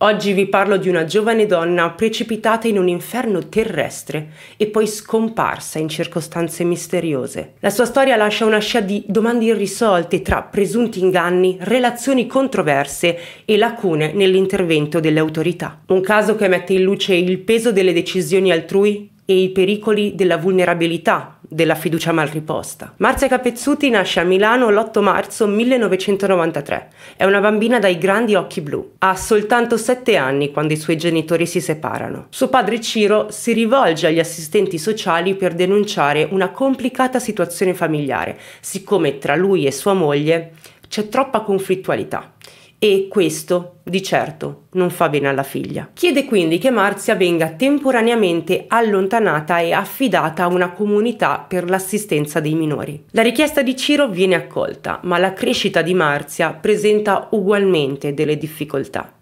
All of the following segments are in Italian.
Oggi vi parlo di una giovane donna precipitata in un inferno terrestre e poi scomparsa in circostanze misteriose. La sua storia lascia una scia di domande irrisolte tra presunti inganni, relazioni controverse e lacune nell'intervento delle autorità. Un caso che mette in luce il peso delle decisioni altrui e i pericoli della vulnerabilità della fiducia mal riposta. Marzia Capezzuti nasce a Milano l'8 marzo 1993. È una bambina dai grandi occhi blu. Ha soltanto 7 anni quando i suoi genitori si separano. Suo padre Ciro si rivolge agli assistenti sociali per denunciare una complicata situazione familiare, siccome tra lui e sua moglie c'è troppa conflittualità e questo di certo non fa bene alla figlia. Chiede quindi che Marzia venga temporaneamente allontanata e affidata a una comunità per l'assistenza dei minori. La richiesta di Ciro viene accolta, ma la crescita di Marzia presenta ugualmente delle difficoltà.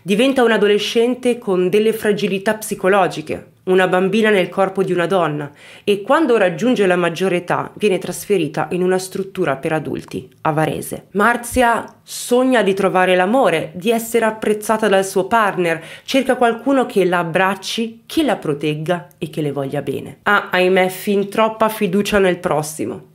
Diventa un adolescente con delle fragilità psicologiche, una bambina nel corpo di una donna e quando raggiunge la maggiore età viene trasferita in una struttura per adulti, a Varese. Marzia sogna di trovare l'amore, di essere apprezzata dal suo partner, cerca qualcuno che la abbracci, che la protegga e che le voglia bene. Ha, ah, ahimè, fin troppa fiducia nel prossimo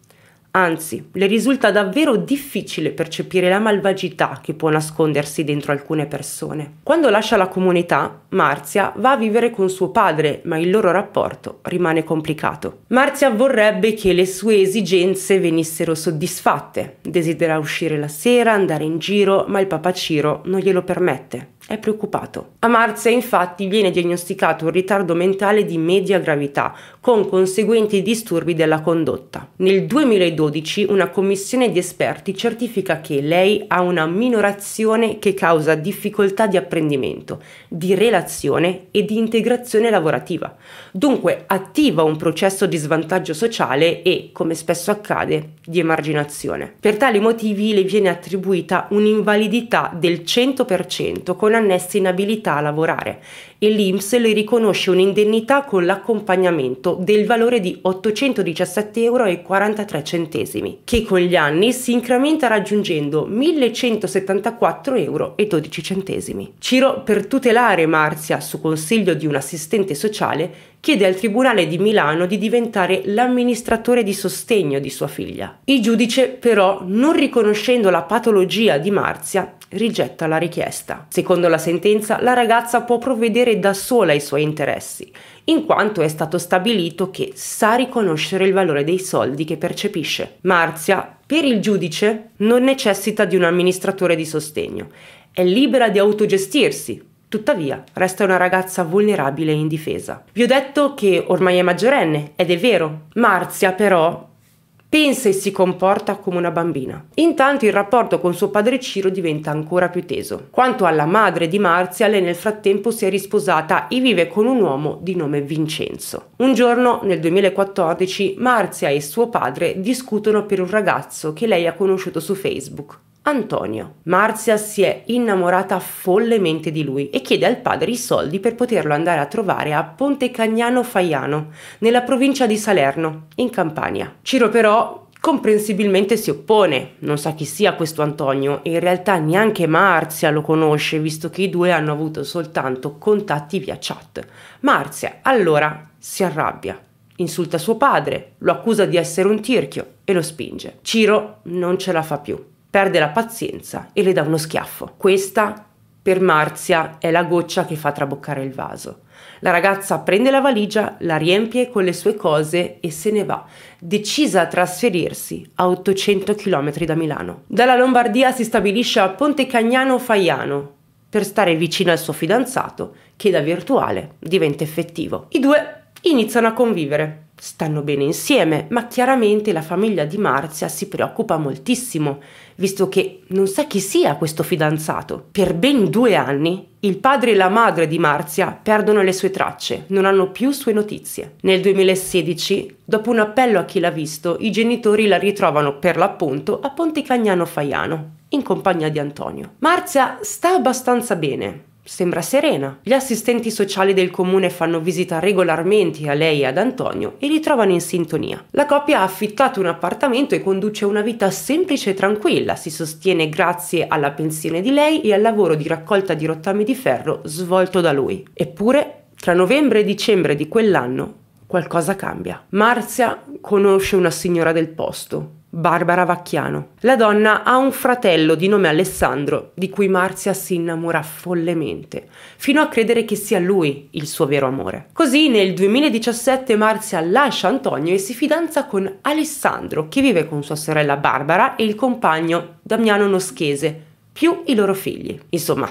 Anzi, le risulta davvero difficile percepire la malvagità che può nascondersi dentro alcune persone. Quando lascia la comunità, Marzia va a vivere con suo padre, ma il loro rapporto rimane complicato. Marzia vorrebbe che le sue esigenze venissero soddisfatte. Desidera uscire la sera, andare in giro, ma il papà Ciro non glielo permette è preoccupato. A marzo infatti viene diagnosticato un ritardo mentale di media gravità, con conseguenti disturbi della condotta. Nel 2012 una commissione di esperti certifica che lei ha una minorazione che causa difficoltà di apprendimento, di relazione e di integrazione lavorativa. Dunque attiva un processo di svantaggio sociale e, come spesso accade, di emarginazione. Per tali motivi le viene attribuita un'invalidità del 100% con annessa inabilità a lavorare e l'INPS le riconosce un'indennità con l'accompagnamento del valore di 817,43 euro, che con gli anni si incrementa raggiungendo 1174,12 euro. Ciro, per tutelare Marzia su consiglio di un assistente sociale, chiede al Tribunale di Milano di diventare l'amministratore di sostegno di sua figlia. Il giudice, però, non riconoscendo la patologia di Marzia, rigetta la richiesta. Secondo la sentenza, la ragazza può provvedere da sola ai suoi interessi, in quanto è stato stabilito che sa riconoscere il valore dei soldi che percepisce. Marzia, per il giudice, non necessita di un amministratore di sostegno, è libera di autogestirsi. Tuttavia, resta una ragazza vulnerabile e indifesa. Vi ho detto che ormai è maggiorenne, ed è vero. Marzia, però, pensa e si comporta come una bambina. Intanto il rapporto con suo padre Ciro diventa ancora più teso. Quanto alla madre di Marzia, lei nel frattempo si è risposata e vive con un uomo di nome Vincenzo. Un giorno, nel 2014, Marzia e suo padre discutono per un ragazzo che lei ha conosciuto su Facebook. Antonio. Marzia si è innamorata follemente di lui e chiede al padre i soldi per poterlo andare a trovare a Ponte Cagnano Faiano, nella provincia di Salerno, in Campania. Ciro però comprensibilmente si oppone, non sa chi sia questo Antonio e in realtà neanche Marzia lo conosce visto che i due hanno avuto soltanto contatti via chat. Marzia allora si arrabbia insulta suo padre, lo accusa di essere un tirchio e lo spinge. Ciro non ce la fa più perde la pazienza e le dà uno schiaffo. Questa, per Marzia, è la goccia che fa traboccare il vaso. La ragazza prende la valigia, la riempie con le sue cose e se ne va, decisa a trasferirsi a 800 km da Milano. Dalla Lombardia si stabilisce a Ponte Cagnano Faiano per stare vicino al suo fidanzato che da virtuale diventa effettivo. I due iniziano a convivere stanno bene insieme, ma chiaramente la famiglia di Marzia si preoccupa moltissimo, visto che non sa chi sia questo fidanzato. Per ben due anni il padre e la madre di Marzia perdono le sue tracce, non hanno più sue notizie. Nel 2016, dopo un appello a chi l'ha visto, i genitori la ritrovano per l'appunto a Ponte Cagnano Faiano, in compagnia di Antonio. Marzia sta abbastanza bene, Sembra serena. Gli assistenti sociali del comune fanno visita regolarmente a lei e ad Antonio e li trovano in sintonia. La coppia ha affittato un appartamento e conduce una vita semplice e tranquilla, si sostiene grazie alla pensione di lei e al lavoro di raccolta di rottami di ferro svolto da lui. Eppure, tra novembre e dicembre di quell'anno, qualcosa cambia. Marzia conosce una signora del posto, Barbara Vacchiano. La donna ha un fratello di nome Alessandro, di cui Marzia si innamora follemente, fino a credere che sia lui il suo vero amore. Così nel 2017 Marzia lascia Antonio e si fidanza con Alessandro, che vive con sua sorella Barbara e il compagno Damiano Noschese, più i loro figli. Insomma,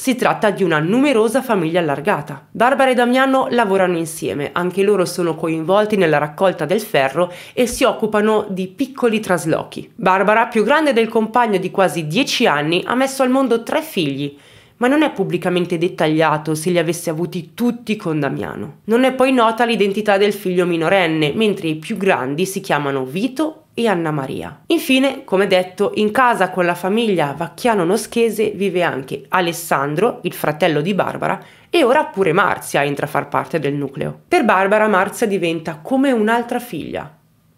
si tratta di una numerosa famiglia allargata. Barbara e Damiano lavorano insieme, anche loro sono coinvolti nella raccolta del ferro e si occupano di piccoli traslochi. Barbara, più grande del compagno di quasi 10 anni, ha messo al mondo tre figli, ma non è pubblicamente dettagliato se li avesse avuti tutti con Damiano. Non è poi nota l'identità del figlio minorenne, mentre i più grandi si chiamano Vito e Anna Maria. Infine, come detto, in casa con la famiglia Vacchiano-Noschese vive anche Alessandro, il fratello di Barbara, e ora pure Marzia entra a far parte del nucleo. Per Barbara Marzia diventa come un'altra figlia,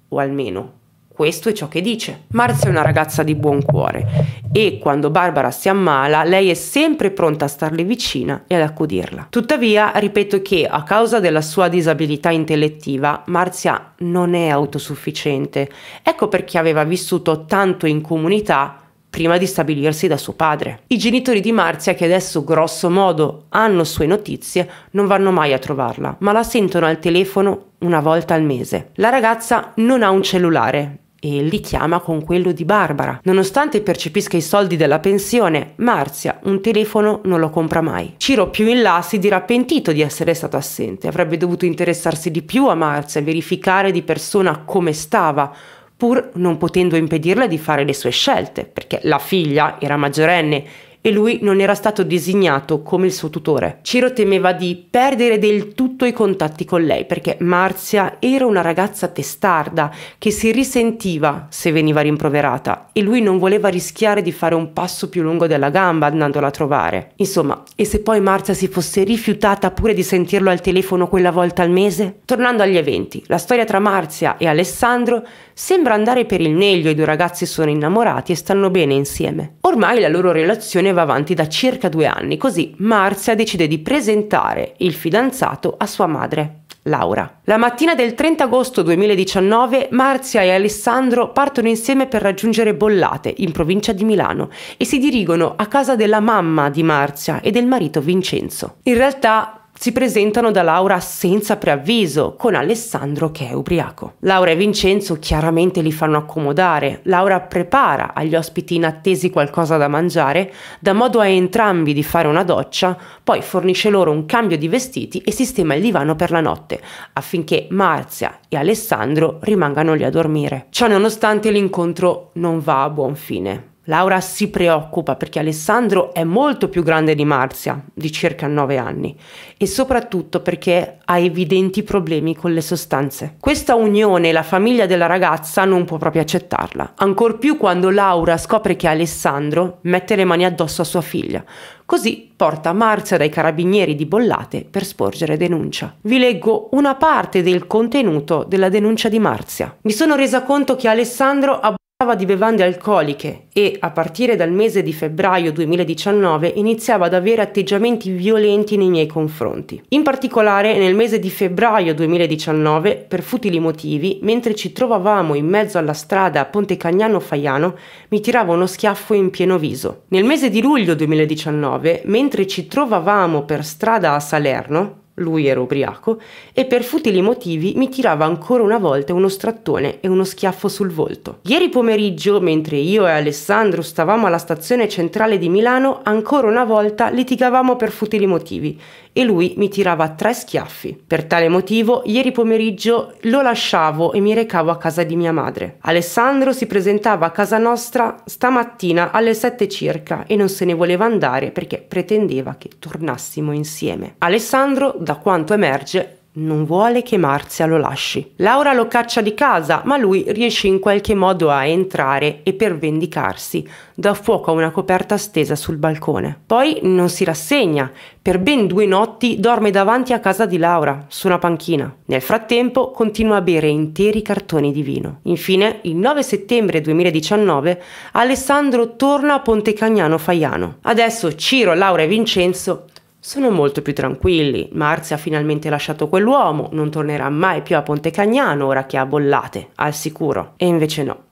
o almeno questo è ciò che dice. Marzia è una ragazza di buon cuore e quando Barbara si ammala lei è sempre pronta a starle vicina e ad accudirla. Tuttavia, ripeto che a causa della sua disabilità intellettiva, Marzia non è autosufficiente. Ecco perché aveva vissuto tanto in comunità prima di stabilirsi da suo padre. I genitori di Marzia, che adesso grosso modo hanno sue notizie, non vanno mai a trovarla, ma la sentono al telefono una volta al mese. La ragazza non ha un cellulare, e li chiama con quello di Barbara. Nonostante percepisca i soldi della pensione, Marzia un telefono non lo compra mai. Ciro più in là si dirà pentito di essere stato assente, avrebbe dovuto interessarsi di più a Marzia, verificare di persona come stava, pur non potendo impedirle di fare le sue scelte, perché la figlia era maggiorenne e lui non era stato designato come il suo tutore. Ciro temeva di perdere del tutto i contatti con lei perché Marzia era una ragazza testarda che si risentiva se veniva rimproverata e lui non voleva rischiare di fare un passo più lungo della gamba andandola a trovare. Insomma, e se poi Marzia si fosse rifiutata pure di sentirlo al telefono quella volta al mese? Tornando agli eventi, la storia tra Marzia e Alessandro sembra andare per il meglio, i due ragazzi sono innamorati e stanno bene insieme. Ormai la loro relazione va avanti da circa due anni, così Marzia decide di presentare il fidanzato a sua madre. Laura. La mattina del 30 agosto 2019 Marzia e Alessandro partono insieme per raggiungere Bollate, in provincia di Milano, e si dirigono a casa della mamma di Marzia e del marito Vincenzo. In realtà si presentano da Laura senza preavviso, con Alessandro che è ubriaco. Laura e Vincenzo chiaramente li fanno accomodare. Laura prepara agli ospiti inattesi qualcosa da mangiare, dà modo a entrambi di fare una doccia, poi fornisce loro un cambio di vestiti e sistema il divano per la notte, affinché Marzia e Alessandro rimangano lì a dormire. Ciò nonostante l'incontro non va a buon fine. Laura si preoccupa perché Alessandro è molto più grande di Marzia, di circa 9 anni, e soprattutto perché ha evidenti problemi con le sostanze. Questa unione la famiglia della ragazza non può proprio accettarla, ancor più quando Laura scopre che Alessandro mette le mani addosso a sua figlia, Così porta Marzia dai carabinieri di Bollate per sporgere denuncia. Vi leggo una parte del contenuto della denuncia di Marzia. Mi sono resa conto che Alessandro ha parlava di bevande alcoliche e, a partire dal mese di febbraio 2019, iniziava ad avere atteggiamenti violenti nei miei confronti. In particolare, nel mese di febbraio 2019, per futili motivi, mentre ci trovavamo in mezzo alla strada a Ponte Cagnano Faiano, mi tirava uno schiaffo in pieno viso. Nel mese di luglio 2019, mentre ci trovavamo per strada a Salerno, lui era ubriaco, e per futili motivi mi tirava ancora una volta uno strattone e uno schiaffo sul volto. Ieri pomeriggio, mentre io e Alessandro stavamo alla stazione centrale di Milano, ancora una volta litigavamo per futili motivi e lui mi tirava tre schiaffi. Per tale motivo, ieri pomeriggio lo lasciavo e mi recavo a casa di mia madre. Alessandro si presentava a casa nostra stamattina alle 7 circa e non se ne voleva andare perché pretendeva che tornassimo insieme. Alessandro fronte quanto emerge, non vuole che Marzia lo lasci. Laura lo caccia di casa, ma lui riesce in qualche modo a entrare e per vendicarsi dà fuoco a una coperta stesa sul balcone. Poi non si rassegna, per ben due notti dorme davanti a casa di Laura, su una panchina. Nel frattempo continua a bere interi cartoni di vino. Infine, il 9 settembre 2019, Alessandro torna a Ponte Cagnano Faiano. Adesso Ciro, Laura e Vincenzo sono molto più tranquilli, Marzia ha finalmente lasciato quell'uomo, non tornerà mai più a Ponte Cagnano ora che ha bollate, al sicuro. E invece no.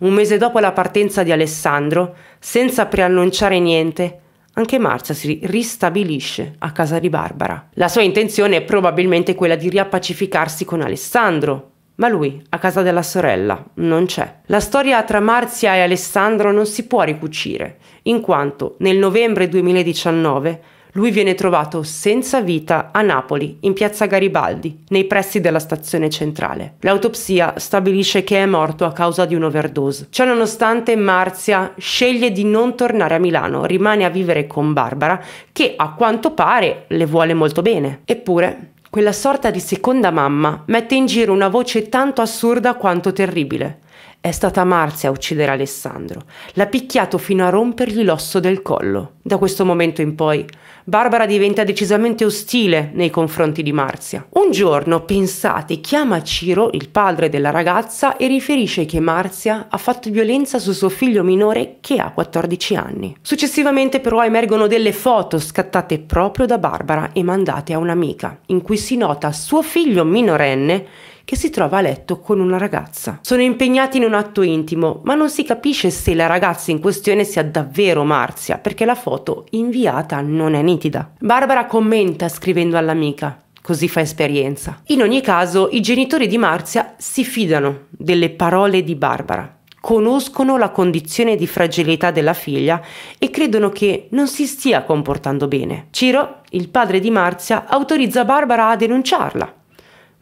Un mese dopo la partenza di Alessandro, senza preannunciare niente, anche Marzia si ristabilisce a casa di Barbara. La sua intenzione è probabilmente quella di riappacificarsi con Alessandro, ma lui, a casa della sorella, non c'è. La storia tra Marzia e Alessandro non si può ricucire, in quanto nel novembre 2019 lui viene trovato senza vita a Napoli, in piazza Garibaldi, nei pressi della stazione centrale. L'autopsia stabilisce che è morto a causa di un'overdose. Ciononostante, Marzia sceglie di non tornare a Milano, rimane a vivere con Barbara, che a quanto pare le vuole molto bene. Eppure, quella sorta di seconda mamma mette in giro una voce tanto assurda quanto terribile. È stata Marzia a uccidere Alessandro. L'ha picchiato fino a rompergli l'osso del collo. Da questo momento in poi, Barbara diventa decisamente ostile nei confronti di Marzia. Un giorno, pensate, chiama Ciro, il padre della ragazza, e riferisce che Marzia ha fatto violenza su suo figlio minore che ha 14 anni. Successivamente però emergono delle foto scattate proprio da Barbara e mandate a un'amica, in cui si nota suo figlio minorenne che si trova a letto con una ragazza. Sono impegnati in un atto intimo, ma non si capisce se la ragazza in questione sia davvero Marzia, perché la foto inviata non è nitida. Barbara commenta scrivendo all'amica così fa esperienza. In ogni caso, i genitori di Marzia si fidano delle parole di Barbara, conoscono la condizione di fragilità della figlia e credono che non si stia comportando bene. Ciro, il padre di Marzia, autorizza Barbara a denunciarla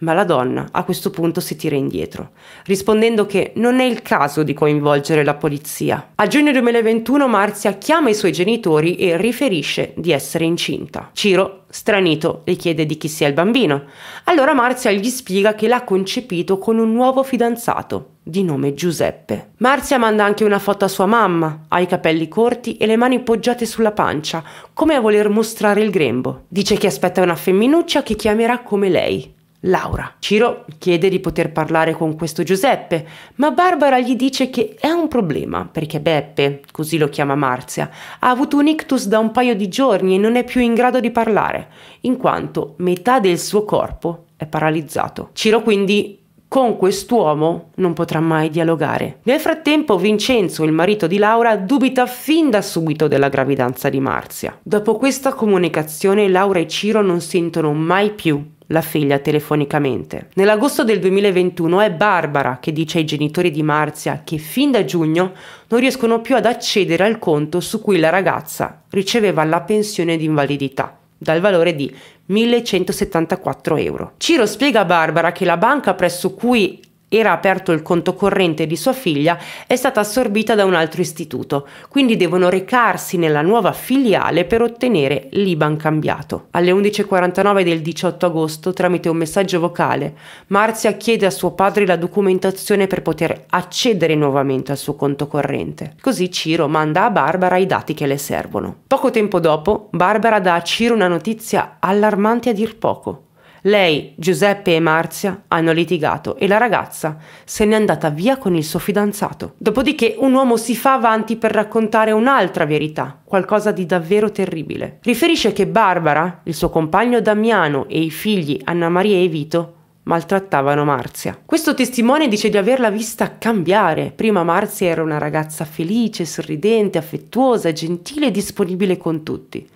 ma la donna a questo punto si tira indietro, rispondendo che non è il caso di coinvolgere la polizia. A giugno 2021 Marzia chiama i suoi genitori e riferisce di essere incinta. Ciro, stranito, le chiede di chi sia il bambino. Allora Marzia gli spiega che l'ha concepito con un nuovo fidanzato, di nome Giuseppe. Marzia manda anche una foto a sua mamma, ha i capelli corti e le mani poggiate sulla pancia, come a voler mostrare il grembo. Dice che aspetta una femminuccia che chiamerà come lei, Laura. Ciro chiede di poter parlare con questo Giuseppe, ma Barbara gli dice che è un problema perché Beppe, così lo chiama Marzia, ha avuto un ictus da un paio di giorni e non è più in grado di parlare, in quanto metà del suo corpo è paralizzato. Ciro quindi con quest'uomo non potrà mai dialogare. Nel frattempo Vincenzo, il marito di Laura, dubita fin da subito della gravidanza di Marzia. Dopo questa comunicazione Laura e Ciro non sentono mai più la figlia telefonicamente. Nell'agosto del 2021 è Barbara che dice ai genitori di Marzia che fin da giugno non riescono più ad accedere al conto su cui la ragazza riceveva la pensione di invalidità dal valore di 1174 euro. Ciro spiega a Barbara che la banca presso cui era aperto il conto corrente di sua figlia è stata assorbita da un altro istituto, quindi devono recarsi nella nuova filiale per ottenere l'IBAN cambiato. Alle 11.49 del 18 agosto, tramite un messaggio vocale, Marzia chiede a suo padre la documentazione per poter accedere nuovamente al suo conto corrente. Così Ciro manda a Barbara i dati che le servono. Poco tempo dopo, Barbara dà a Ciro una notizia allarmante a dir poco. Lei, Giuseppe e Marzia hanno litigato e la ragazza se n'è andata via con il suo fidanzato. Dopodiché un uomo si fa avanti per raccontare un'altra verità, qualcosa di davvero terribile. Riferisce che Barbara, il suo compagno Damiano e i figli Anna Maria e Vito maltrattavano Marzia. Questo testimone dice di averla vista cambiare. Prima Marzia era una ragazza felice, sorridente, affettuosa, gentile e disponibile con tutti.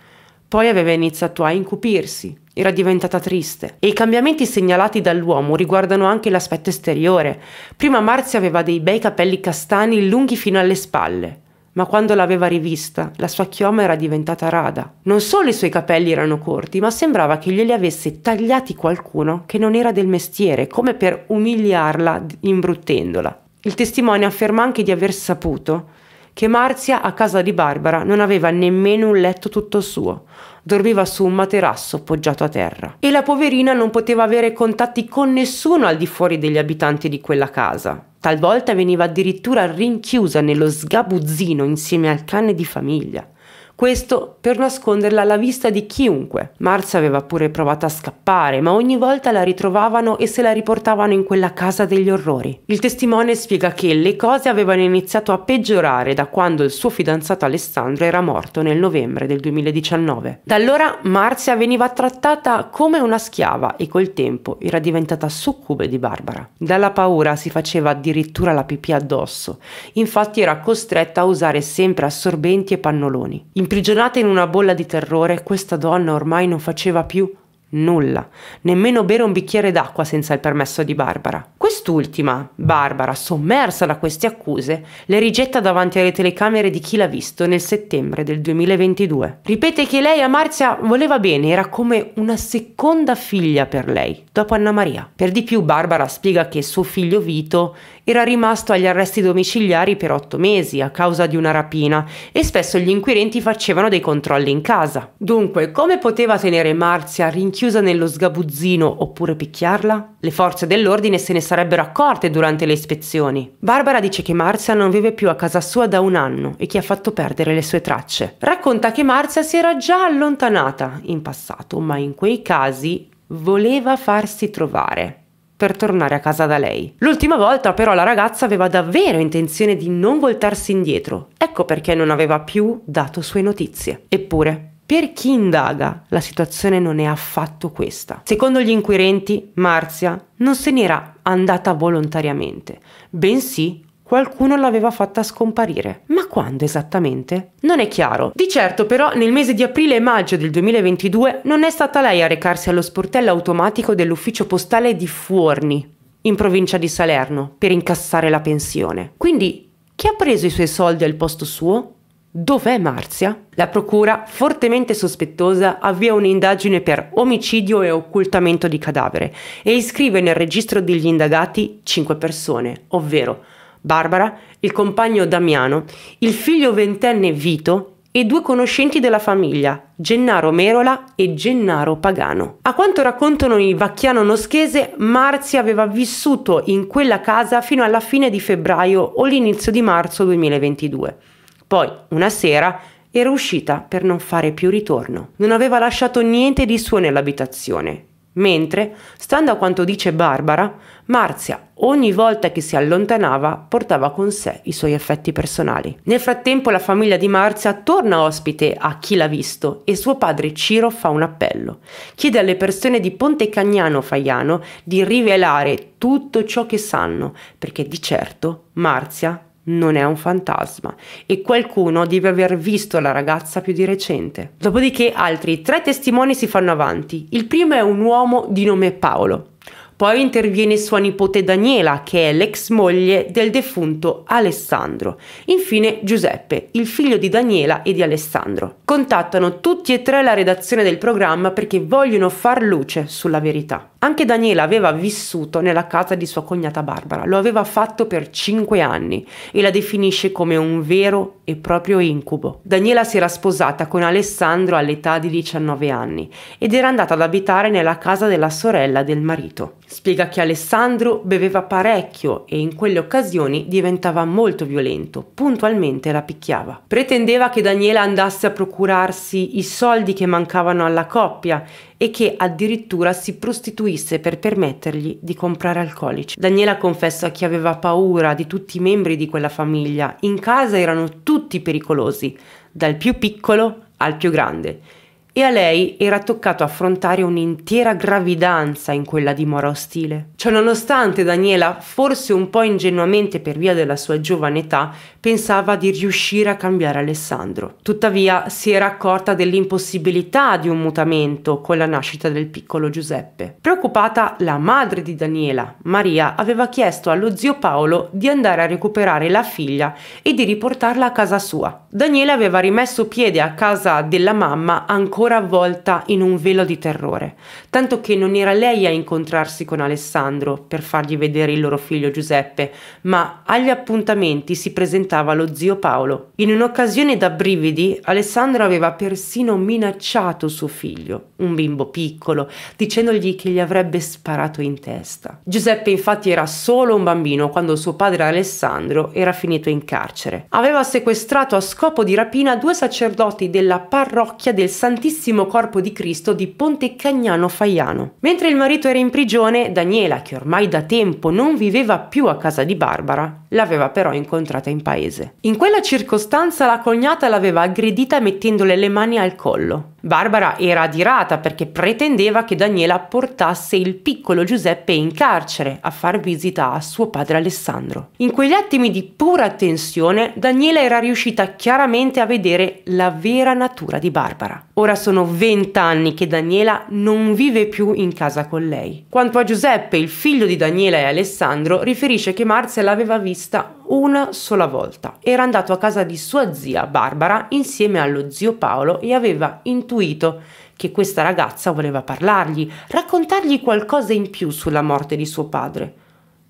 Poi aveva iniziato a incupirsi, era diventata triste. E i cambiamenti segnalati dall'uomo riguardano anche l'aspetto esteriore. Prima Marzia aveva dei bei capelli castani lunghi fino alle spalle, ma quando l'aveva rivista la sua chioma era diventata rada. Non solo i suoi capelli erano corti, ma sembrava che glieli avesse tagliati qualcuno che non era del mestiere, come per umiliarla imbruttendola. Il testimone afferma anche di aver saputo che Marzia a casa di Barbara non aveva nemmeno un letto tutto suo. Dormiva su un materasso poggiato a terra. E la poverina non poteva avere contatti con nessuno al di fuori degli abitanti di quella casa. Talvolta veniva addirittura rinchiusa nello sgabuzzino insieme al cane di famiglia. Questo per nasconderla alla vista di chiunque. Mars aveva pure provato a scappare, ma ogni volta la ritrovavano e se la riportavano in quella casa degli orrori. Il testimone spiega che le cose avevano iniziato a peggiorare da quando il suo fidanzato Alessandro era morto nel novembre del 2019. Da allora Marzia veniva trattata come una schiava e col tempo era diventata succube di Barbara. Dalla paura si faceva addirittura la pipì addosso, infatti era costretta a usare sempre assorbenti e pannoloni. In Imprigionata in una bolla di terrore, questa donna ormai non faceva più nulla, nemmeno bere un bicchiere d'acqua senza il permesso di Barbara. Quest'ultima, Barbara, sommersa da queste accuse, le rigetta davanti alle telecamere di chi l'ha visto nel settembre del 2022. Ripete che lei a Marzia voleva bene, era come una seconda figlia per lei, dopo Anna Maria. Per di più Barbara spiega che suo figlio Vito era rimasto agli arresti domiciliari per otto mesi a causa di una rapina e spesso gli inquirenti facevano dei controlli in casa. Dunque, come poteva tenere Marzia rinchiusa nello sgabuzzino oppure picchiarla? Le forze dell'ordine se ne sarebbero accorte durante le ispezioni. Barbara dice che Marzia non vive più a casa sua da un anno e che ha fatto perdere le sue tracce. Racconta che Marzia si era già allontanata in passato, ma in quei casi voleva farsi trovare per tornare a casa da lei. L'ultima volta però la ragazza aveva davvero intenzione di non voltarsi indietro, ecco perché non aveva più dato sue notizie. Eppure, per chi indaga, la situazione non è affatto questa. Secondo gli inquirenti, Marzia non se n'era andata volontariamente, bensì qualcuno l'aveva fatta scomparire. Ma quando esattamente? Non è chiaro. Di certo però nel mese di aprile e maggio del 2022 non è stata lei a recarsi allo sportello automatico dell'ufficio postale di Fuorni, in provincia di Salerno, per incassare la pensione. Quindi chi ha preso i suoi soldi al posto suo? Dov'è Marzia? La procura, fortemente sospettosa, avvia un'indagine per omicidio e occultamento di cadavere e iscrive nel registro degli indagati 5 persone, ovvero Barbara, il compagno Damiano, il figlio ventenne Vito e due conoscenti della famiglia, Gennaro Merola e Gennaro Pagano. A quanto raccontano i Vacchiano Noschese, Marzia aveva vissuto in quella casa fino alla fine di febbraio o l'inizio di marzo 2022. Poi, una sera, era uscita per non fare più ritorno. Non aveva lasciato niente di suo nell'abitazione Mentre, stando a quanto dice Barbara, Marzia ogni volta che si allontanava portava con sé i suoi effetti personali. Nel frattempo la famiglia di Marzia torna ospite a chi l'ha visto e suo padre Ciro fa un appello. Chiede alle persone di Ponte Cagnano Faiano di rivelare tutto ciò che sanno, perché di certo Marzia non è un fantasma e qualcuno deve aver visto la ragazza più di recente. Dopodiché altri tre testimoni si fanno avanti. Il primo è un uomo di nome Paolo. Poi interviene sua nipote Daniela, che è l'ex moglie del defunto Alessandro. Infine Giuseppe, il figlio di Daniela e di Alessandro. Contattano tutti e tre la redazione del programma perché vogliono far luce sulla verità. Anche Daniela aveva vissuto nella casa di sua cognata Barbara, lo aveva fatto per 5 anni e la definisce come un vero e proprio incubo. Daniela si era sposata con Alessandro all'età di 19 anni ed era andata ad abitare nella casa della sorella del marito. Spiega che Alessandro beveva parecchio e in quelle occasioni diventava molto violento, puntualmente la picchiava. Pretendeva che Daniela andasse a procurarsi i soldi che mancavano alla coppia e che addirittura si prostituisse per permettergli di comprare alcolici. Daniela confessa che aveva paura di tutti i membri di quella famiglia, in casa erano tutti pericolosi, dal più piccolo al più grande e a lei era toccato affrontare un'intera gravidanza in quella dimora ostile. Ciononostante Daniela, forse un po' ingenuamente per via della sua giovane età, pensava di riuscire a cambiare Alessandro. Tuttavia si era accorta dell'impossibilità di un mutamento con la nascita del piccolo Giuseppe. Preoccupata, la madre di Daniela, Maria, aveva chiesto allo zio Paolo di andare a recuperare la figlia e di riportarla a casa sua. Daniela aveva rimesso piede a casa della mamma ancora ancora avvolta in un velo di terrore, tanto che non era lei a incontrarsi con Alessandro per fargli vedere il loro figlio Giuseppe, ma agli appuntamenti si presentava lo zio Paolo. In un'occasione da brividi, Alessandro aveva persino minacciato suo figlio, un bimbo piccolo, dicendogli che gli avrebbe sparato in testa. Giuseppe infatti era solo un bambino quando suo padre Alessandro era finito in carcere. Aveva sequestrato a scopo di rapina due sacerdoti della parrocchia del Santissimo santissimo corpo di Cristo di Ponte Cagnano Faiano. Mentre il marito era in prigione, Daniela, che ormai da tempo non viveva più a casa di Barbara, l'aveva però incontrata in paese. In quella circostanza la cognata l'aveva aggredita mettendole le mani al collo. Barbara era adirata perché pretendeva che Daniela portasse il piccolo Giuseppe in carcere a far visita a suo padre Alessandro. In quegli attimi di pura tensione, Daniela era riuscita chiaramente a vedere la vera natura di Barbara. Ora sono vent'anni che Daniela non vive più in casa con lei. Quanto a Giuseppe, il figlio di Daniela e Alessandro, riferisce che Marzia l'aveva vista una sola volta. Era andato a casa di sua zia Barbara insieme allo zio Paolo e aveva intuito che questa ragazza voleva parlargli, raccontargli qualcosa in più sulla morte di suo padre.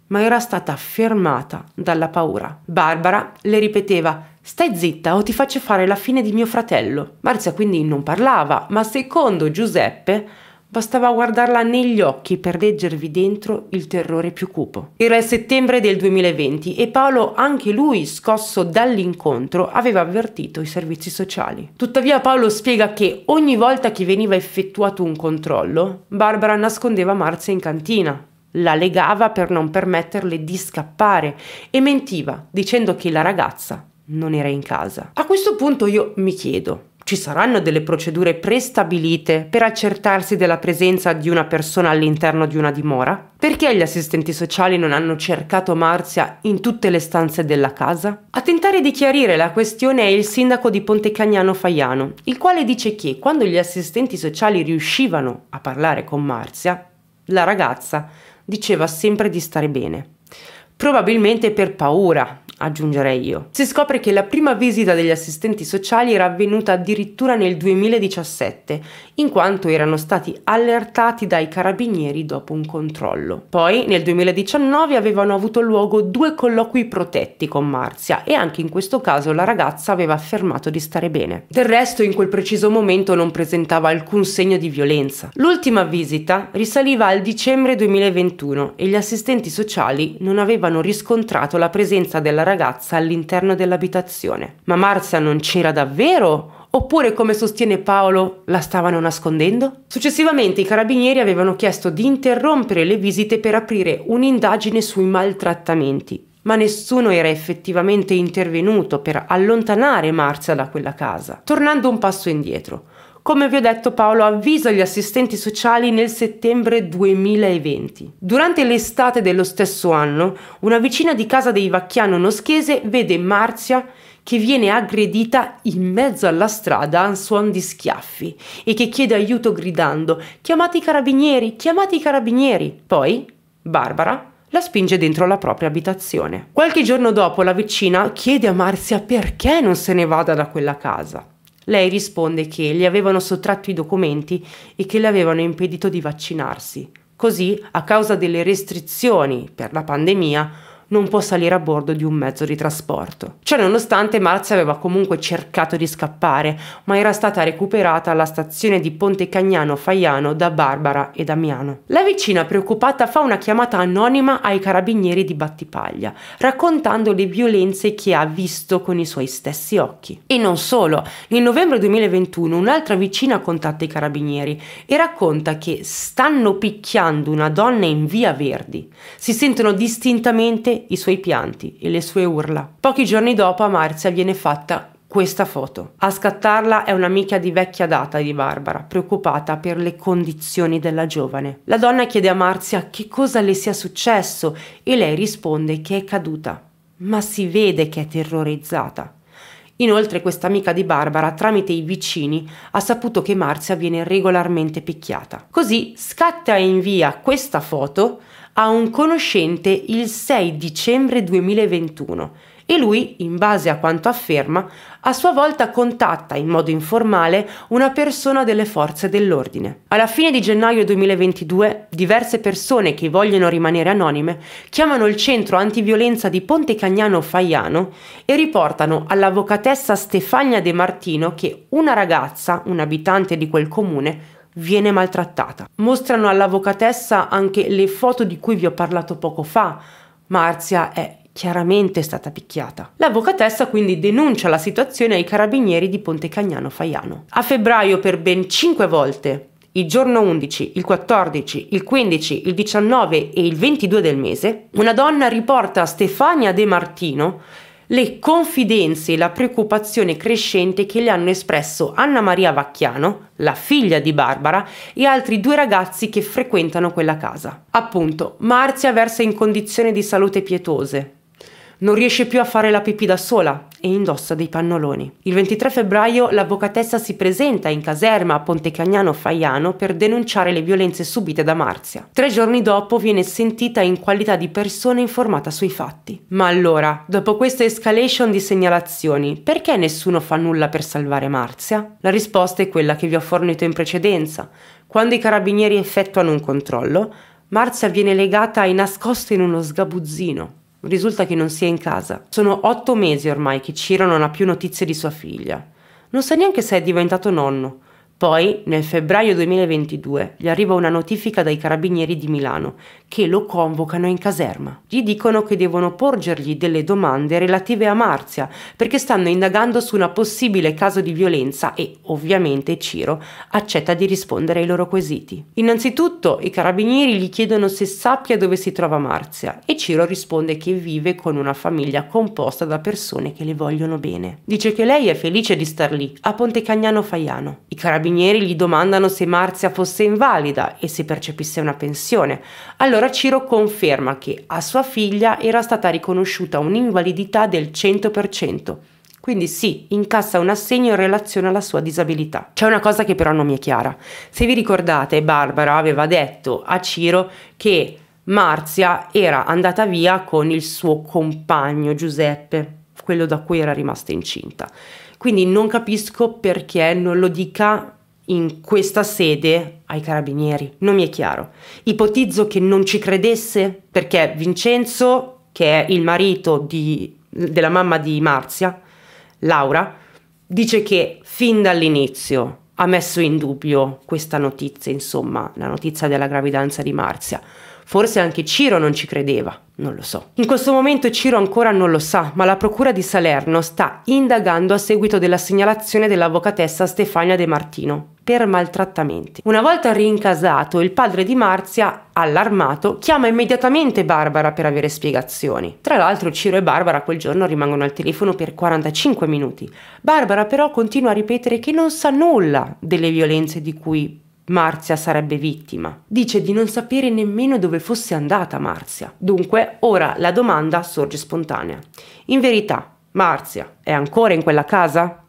Ma era stata fermata dalla paura. Barbara le ripeteva Stai zitta o ti faccio fare la fine di mio fratello. Marzia quindi non parlava, ma secondo Giuseppe Bastava guardarla negli occhi per leggervi dentro il terrore più cupo. Era il settembre del 2020 e Paolo, anche lui scosso dall'incontro, aveva avvertito i servizi sociali. Tuttavia Paolo spiega che ogni volta che veniva effettuato un controllo, Barbara nascondeva Marzia in cantina, la legava per non permetterle di scappare e mentiva dicendo che la ragazza non era in casa. A questo punto io mi chiedo, ci saranno delle procedure prestabilite per accertarsi della presenza di una persona all'interno di una dimora? Perché gli assistenti sociali non hanno cercato Marzia in tutte le stanze della casa? A tentare di chiarire la questione è il sindaco di Pontecagnano Faiano, il quale dice che quando gli assistenti sociali riuscivano a parlare con Marzia, la ragazza diceva sempre di stare bene. Probabilmente per paura aggiungerei io. Si scopre che la prima visita degli assistenti sociali era avvenuta addirittura nel 2017, in quanto erano stati allertati dai carabinieri dopo un controllo. Poi, nel 2019, avevano avuto luogo due colloqui protetti con Marzia e anche in questo caso la ragazza aveva affermato di stare bene. Del resto, in quel preciso momento non presentava alcun segno di violenza. L'ultima visita risaliva al dicembre 2021 e gli assistenti sociali non avevano riscontrato la presenza della ragazza ragazza all'interno dell'abitazione. Ma Marzia non c'era davvero? Oppure, come sostiene Paolo, la stavano nascondendo? Successivamente i carabinieri avevano chiesto di interrompere le visite per aprire un'indagine sui maltrattamenti, ma nessuno era effettivamente intervenuto per allontanare Marzia da quella casa. Tornando un passo indietro, come vi ho detto Paolo avvisa gli assistenti sociali nel settembre 2020. Durante l'estate dello stesso anno, una vicina di casa dei Vacchiano Noschese vede Marzia che viene aggredita in mezzo alla strada a un suon di schiaffi e che chiede aiuto gridando chiamate i carabinieri, chiamate i carabinieri. Poi Barbara la spinge dentro la propria abitazione. Qualche giorno dopo la vicina chiede a Marzia perché non se ne vada da quella casa. Lei risponde che gli avevano sottratto i documenti e che le avevano impedito di vaccinarsi. Così, a causa delle restrizioni per la pandemia, non può salire a bordo di un mezzo di trasporto. Ciononostante Marzia aveva comunque cercato di scappare, ma era stata recuperata alla stazione di Ponte Cagnano Faiano da Barbara e Damiano. La vicina preoccupata fa una chiamata anonima ai carabinieri di Battipaglia, raccontando le violenze che ha visto con i suoi stessi occhi. E non solo, nel novembre 2021 un'altra vicina contatta i carabinieri e racconta che stanno picchiando una donna in via Verdi. Si sentono distintamente i suoi pianti e le sue urla. Pochi giorni dopo a Marzia viene fatta questa foto. A scattarla è un'amica di vecchia data di Barbara, preoccupata per le condizioni della giovane. La donna chiede a Marzia che cosa le sia successo e lei risponde che è caduta, ma si vede che è terrorizzata. Inoltre questa amica di Barbara, tramite i vicini, ha saputo che Marzia viene regolarmente picchiata. Così scatta e invia questa foto a un conoscente il 6 dicembre 2021 e lui, in base a quanto afferma, a sua volta contatta in modo informale una persona delle forze dell'ordine. Alla fine di gennaio 2022, diverse persone che vogliono rimanere anonime chiamano il centro antiviolenza di Ponte Cagnano Faiano e riportano all'avvocatessa Stefania De Martino che una ragazza, un abitante di quel comune, viene maltrattata. Mostrano all'avvocatessa anche le foto di cui vi ho parlato poco fa. Marzia è chiaramente stata picchiata. L'avvocatessa quindi denuncia la situazione ai carabinieri di Ponte Cagnano Faiano. A febbraio per ben 5 volte il giorno 11, il 14, il 15, il 19 e il 22 del mese, una donna riporta Stefania De Martino le confidenze e la preoccupazione crescente che le hanno espresso Anna Maria Vacchiano, la figlia di Barbara, e altri due ragazzi che frequentano quella casa. Appunto, Marzia versa in condizioni di salute pietose, non riesce più a fare la pipì da sola e indossa dei pannoloni. Il 23 febbraio l'avvocatessa si presenta in caserma a Pontecagnano Faiano per denunciare le violenze subite da Marzia. Tre giorni dopo viene sentita in qualità di persona informata sui fatti. Ma allora, dopo questa escalation di segnalazioni, perché nessuno fa nulla per salvare Marzia? La risposta è quella che vi ho fornito in precedenza. Quando i carabinieri effettuano un controllo, Marzia viene legata e nascosta in uno sgabuzzino risulta che non sia in casa. Sono otto mesi ormai che Ciro non ha più notizie di sua figlia. Non sa neanche se è diventato nonno. Poi, nel febbraio 2022, gli arriva una notifica dai carabinieri di Milano che lo convocano in caserma. Gli dicono che devono porgergli delle domande relative a Marzia perché stanno indagando su una possibile caso di violenza e, ovviamente, Ciro accetta di rispondere ai loro quesiti. Innanzitutto, i carabinieri gli chiedono se sappia dove si trova Marzia e Ciro risponde che vive con una famiglia composta da persone che le vogliono bene. Dice che lei è felice di star lì, a Ponte Cagnano Faiano. I carabinieri carabinieri gli domandano se Marzia fosse invalida e se percepisse una pensione. Allora Ciro conferma che a sua figlia era stata riconosciuta un'invalidità del 100%. Quindi sì, incassa un assegno in relazione alla sua disabilità. C'è una cosa che però non mi è chiara. Se vi ricordate, Barbara aveva detto a Ciro che Marzia era andata via con il suo compagno Giuseppe, quello da cui era rimasta incinta. Quindi non capisco perché non lo dica in questa sede ai carabinieri. Non mi è chiaro. Ipotizzo che non ci credesse perché Vincenzo, che è il marito di, della mamma di Marzia, Laura, dice che fin dall'inizio ha messo in dubbio questa notizia, insomma, la notizia della gravidanza di Marzia. Forse anche Ciro non ci credeva, non lo so. In questo momento Ciro ancora non lo sa, ma la Procura di Salerno sta indagando a seguito della segnalazione dell'avvocatessa Stefania De Martino per maltrattamenti. Una volta rincasato, il padre di Marzia, allarmato, chiama immediatamente Barbara per avere spiegazioni. Tra l'altro Ciro e Barbara quel giorno rimangono al telefono per 45 minuti. Barbara però continua a ripetere che non sa nulla delle violenze di cui Marzia sarebbe vittima. Dice di non sapere nemmeno dove fosse andata Marzia. Dunque, ora la domanda sorge spontanea. In verità, Marzia è ancora in quella casa?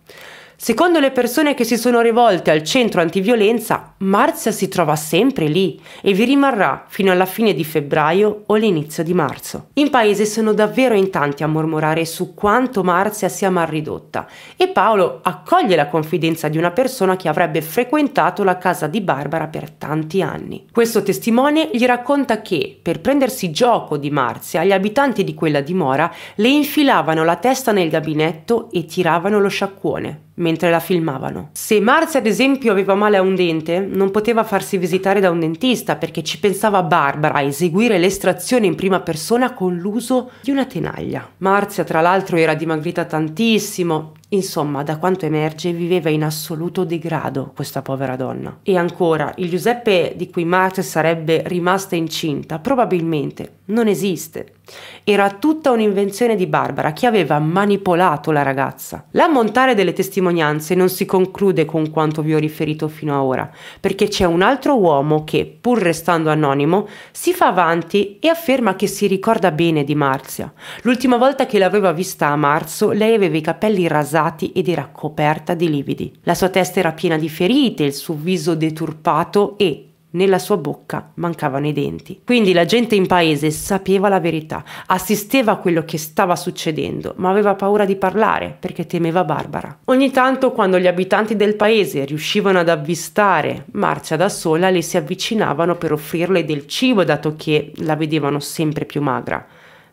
Secondo le persone che si sono rivolte al centro antiviolenza, Marzia si trova sempre lì e vi rimarrà fino alla fine di febbraio o l'inizio di marzo. In paese sono davvero in tanti a mormorare su quanto Marzia sia malridotta e Paolo accoglie la confidenza di una persona che avrebbe frequentato la casa di Barbara per tanti anni. Questo testimone gli racconta che, per prendersi gioco di Marzia, gli abitanti di quella dimora le infilavano la testa nel gabinetto e tiravano lo sciacquone mentre la filmavano. Se Marzia ad esempio aveva male a un dente, non poteva farsi visitare da un dentista perché ci pensava Barbara a eseguire l'estrazione in prima persona con l'uso di una tenaglia. Marzia tra l'altro era dimagrita tantissimo, Insomma, da quanto emerge viveva in assoluto degrado questa povera donna. E ancora, il Giuseppe di cui Marzia sarebbe rimasta incinta probabilmente non esiste. Era tutta un'invenzione di Barbara che aveva manipolato la ragazza. L'ammontare delle testimonianze non si conclude con quanto vi ho riferito fino ad ora, perché c'è un altro uomo che, pur restando anonimo, si fa avanti e afferma che si ricorda bene di Marzia. L'ultima volta che l'aveva vista a marzo, lei aveva i capelli rasati ed era coperta di lividi. La sua testa era piena di ferite, il suo viso deturpato e, nella sua bocca mancavano i denti. Quindi la gente in paese sapeva la verità, assisteva a quello che stava succedendo, ma aveva paura di parlare perché temeva Barbara. Ogni tanto quando gli abitanti del paese riuscivano ad avvistare Marcia da sola, le si avvicinavano per offrirle del cibo dato che la vedevano sempre più magra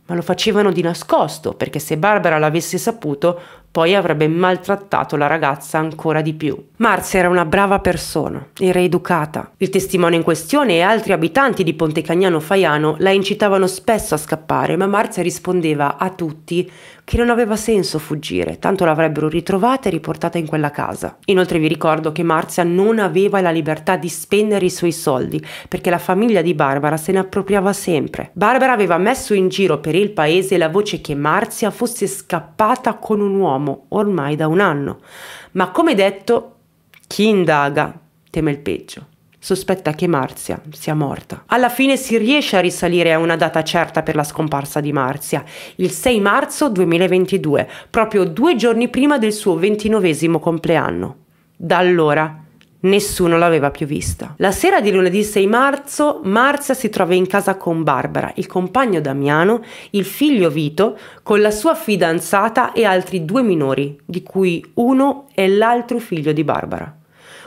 ma lo facevano di nascosto perché se Barbara l'avesse saputo poi avrebbe maltrattato la ragazza ancora di più. Marzia era una brava persona, era educata. Il testimone in questione e altri abitanti di Ponte Cagnano Faiano la incitavano spesso a scappare, ma Marzia rispondeva a tutti che non aveva senso fuggire, tanto l'avrebbero ritrovata e riportata in quella casa. Inoltre vi ricordo che Marzia non aveva la libertà di spendere i suoi soldi, perché la famiglia di Barbara se ne appropriava sempre. Barbara aveva messo in giro per il paese la voce che Marzia fosse scappata con un uomo uomo ormai da un anno. Ma come detto, chi indaga teme il peggio sospetta che Marzia sia morta. Alla fine si riesce a risalire a una data certa per la scomparsa di Marzia, il 6 marzo 2022, proprio due giorni prima del suo ventinovesimo compleanno. Da allora Nessuno l'aveva più vista. La sera di lunedì 6 marzo, Marzia si trova in casa con Barbara, il compagno Damiano, il figlio Vito, con la sua fidanzata e altri due minori, di cui uno è l'altro figlio di Barbara.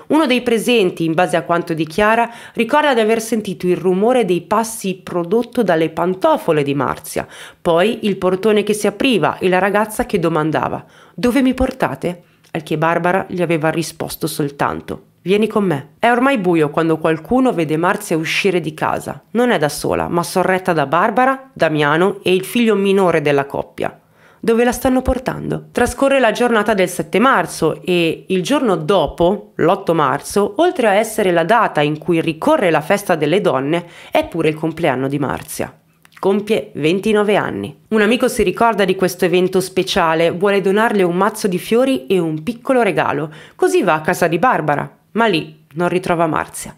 Uno dei presenti, in base a quanto dichiara, ricorda di aver sentito il rumore dei passi prodotto dalle pantofole di Marzia, poi il portone che si apriva e la ragazza che domandava: Dove mi portate? Al che Barbara gli aveva risposto soltanto: Vieni con me. È ormai buio quando qualcuno vede Marzia uscire di casa. Non è da sola, ma sorretta da Barbara, Damiano e il figlio minore della coppia. Dove la stanno portando? Trascorre la giornata del 7 marzo e il giorno dopo, l'8 marzo, oltre a essere la data in cui ricorre la festa delle donne, è pure il compleanno di Marzia compie 29 anni. Un amico si ricorda di questo evento speciale, vuole donarle un mazzo di fiori e un piccolo regalo, così va a casa di Barbara ma lì non ritrova Marzia.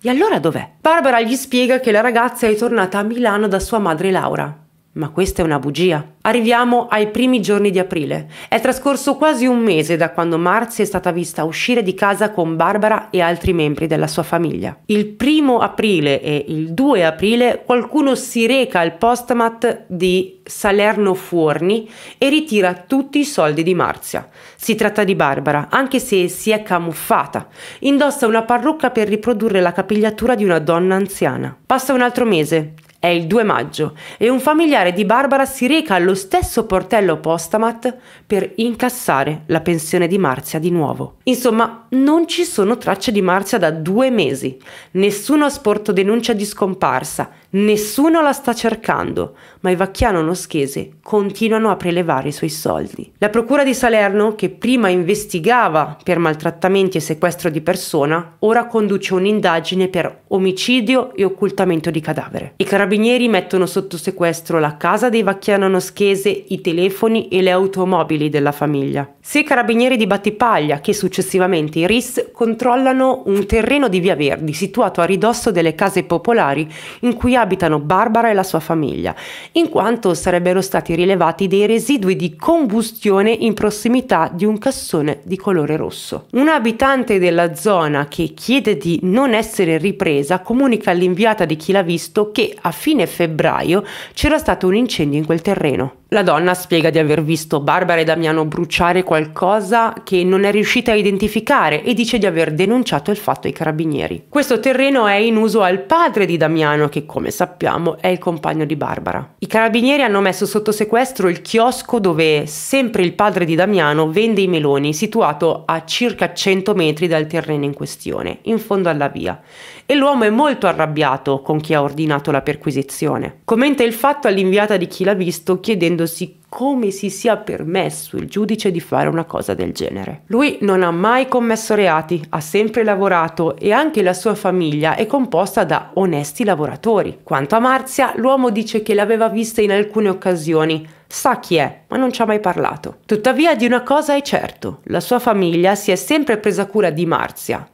E allora dov'è? Barbara gli spiega che la ragazza è tornata a Milano da sua madre Laura, ma questa è una bugia. Arriviamo ai primi giorni di aprile. È trascorso quasi un mese da quando Marzia è stata vista uscire di casa con Barbara e altri membri della sua famiglia. Il primo aprile e il 2 aprile qualcuno si reca al postmat di Salerno Fuorni e ritira tutti i soldi di Marzia. Si tratta di Barbara, anche se si è camuffata. Indossa una parrucca per riprodurre la capigliatura di una donna anziana. Passa un altro mese, è il 2 maggio e un familiare di Barbara si reca allo stesso portello Postamat per incassare la pensione di Marzia di nuovo. Insomma, non ci sono tracce di Marzia da due mesi. Nessuno ha sporto denuncia di scomparsa, Nessuno la sta cercando, ma i Vacchiano Noschese continuano a prelevare i suoi soldi. La Procura di Salerno, che prima investigava per maltrattamenti e sequestro di persona, ora conduce un'indagine per omicidio e occultamento di cadavere. I carabinieri mettono sotto sequestro la casa dei Vacchiano Noschese, i telefoni e le automobili della famiglia. Sia i carabinieri di Battipaglia che successivamente i RIS controllano un terreno di Via Verdi situato a ridosso delle case popolari in cui abitano abitano Barbara e la sua famiglia, in quanto sarebbero stati rilevati dei residui di combustione in prossimità di un cassone di colore rosso. Un abitante della zona che chiede di non essere ripresa comunica all'inviata di chi l'ha visto che a fine febbraio c'era stato un incendio in quel terreno. La donna spiega di aver visto Barbara e Damiano bruciare qualcosa che non è riuscita a identificare e dice di aver denunciato il fatto ai carabinieri. Questo terreno è in uso al padre di Damiano che come sappiamo è il compagno di Barbara. I carabinieri hanno messo sotto sequestro il chiosco dove sempre il padre di Damiano vende i meloni situato a circa 100 metri dal terreno in questione, in fondo alla via e l'uomo è molto arrabbiato con chi ha ordinato la perquisizione. Commenta il fatto all'inviata di chi l'ha visto chiedendosi come si sia permesso il giudice di fare una cosa del genere. Lui non ha mai commesso reati, ha sempre lavorato e anche la sua famiglia è composta da onesti lavoratori. Quanto a Marzia, l'uomo dice che l'aveva vista in alcune occasioni, sa chi è, ma non ci ha mai parlato. Tuttavia di una cosa è certo, la sua famiglia si è sempre presa cura di Marzia,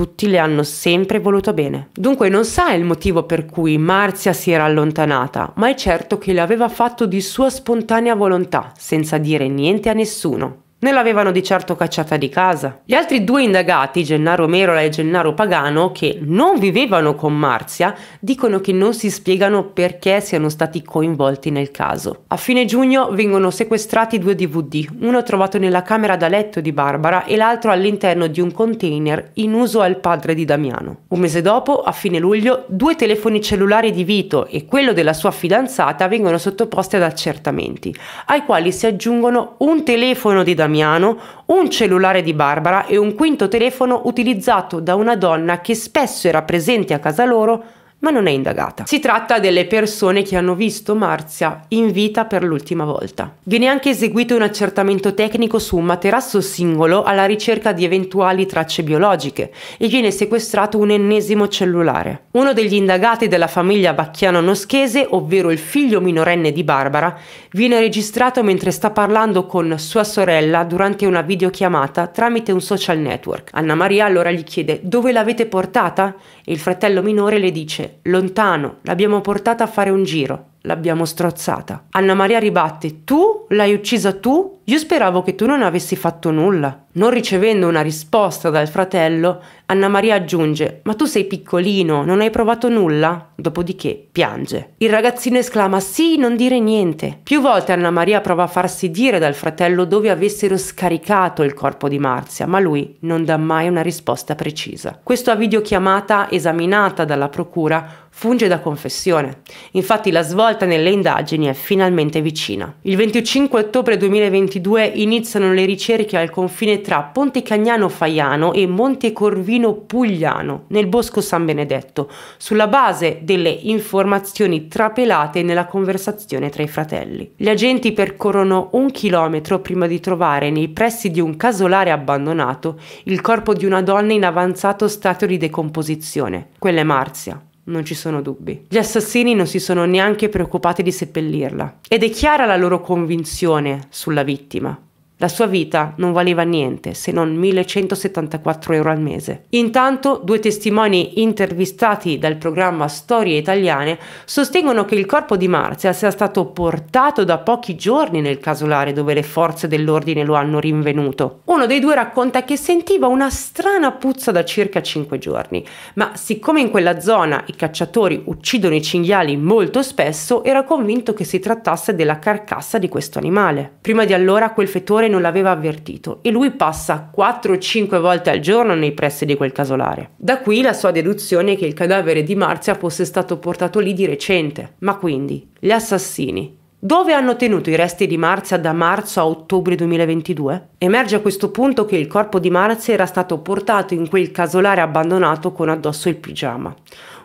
tutti le hanno sempre voluto bene. Dunque non sa il motivo per cui Marzia si era allontanata, ma è certo che l'aveva fatto di sua spontanea volontà, senza dire niente a nessuno. Ne l'avevano di certo cacciata di casa. Gli altri due indagati, Gennaro Merola e Gennaro Pagano, che non vivevano con Marzia, dicono che non si spiegano perché siano stati coinvolti nel caso. A fine giugno vengono sequestrati due DVD, uno trovato nella camera da letto di Barbara e l'altro all'interno di un container in uso al padre di Damiano. Un mese dopo, a fine luglio, due telefoni cellulari di Vito e quello della sua fidanzata vengono sottoposti ad accertamenti, ai quali si aggiungono un telefono di Damiano Damiano, un cellulare di Barbara e un quinto telefono utilizzato da una donna che spesso era presente a casa loro ma non è indagata. Si tratta delle persone che hanno visto Marzia in vita per l'ultima volta. Viene anche eseguito un accertamento tecnico su un materasso singolo alla ricerca di eventuali tracce biologiche e viene sequestrato un ennesimo cellulare. Uno degli indagati della famiglia Bacchiano-Noschese, ovvero il figlio minorenne di Barbara, viene registrato mentre sta parlando con sua sorella durante una videochiamata tramite un social network. Anna Maria allora gli chiede dove l'avete portata il fratello minore le dice Lontano, l'abbiamo portata a fare un giro l'abbiamo strozzata. Anna Maria ribatte, tu l'hai uccisa tu? Io speravo che tu non avessi fatto nulla. Non ricevendo una risposta dal fratello, Anna Maria aggiunge, ma tu sei piccolino, non hai provato nulla? Dopodiché piange. Il ragazzino esclama, sì, non dire niente. Più volte Anna Maria prova a farsi dire dal fratello dove avessero scaricato il corpo di Marzia, ma lui non dà mai una risposta precisa. Questa videochiamata esaminata dalla procura funge da confessione. Infatti la svolta nelle indagini è finalmente vicina. Il 25 ottobre 2022 iniziano le ricerche al confine tra Ponte Cagnano Faiano e Monte Corvino Pugliano, nel Bosco San Benedetto, sulla base delle informazioni trapelate nella conversazione tra i fratelli. Gli agenti percorrono un chilometro prima di trovare nei pressi di un casolare abbandonato il corpo di una donna in avanzato stato di decomposizione. Quella è Marzia non ci sono dubbi. Gli assassini non si sono neanche preoccupati di seppellirla ed è chiara la loro convinzione sulla vittima. La sua vita non valeva niente se non 1174 euro al mese. Intanto due testimoni intervistati dal programma Storie Italiane sostengono che il corpo di Marzia sia stato portato da pochi giorni nel casolare dove le forze dell'ordine lo hanno rinvenuto. Uno dei due racconta che sentiva una strana puzza da circa 5 giorni, ma siccome in quella zona i cacciatori uccidono i cinghiali molto spesso, era convinto che si trattasse della carcassa di questo animale. Prima di allora quel fetore lei non l'aveva avvertito e lui passa 4-5 volte al giorno nei pressi di quel casolare. Da qui la sua deduzione che il cadavere di Marzia fosse stato portato lì di recente. Ma quindi, gli assassini dove hanno tenuto i resti di Marzia da marzo a ottobre 2022? Emerge a questo punto che il corpo di Marzia era stato portato in quel casolare abbandonato con addosso il pigiama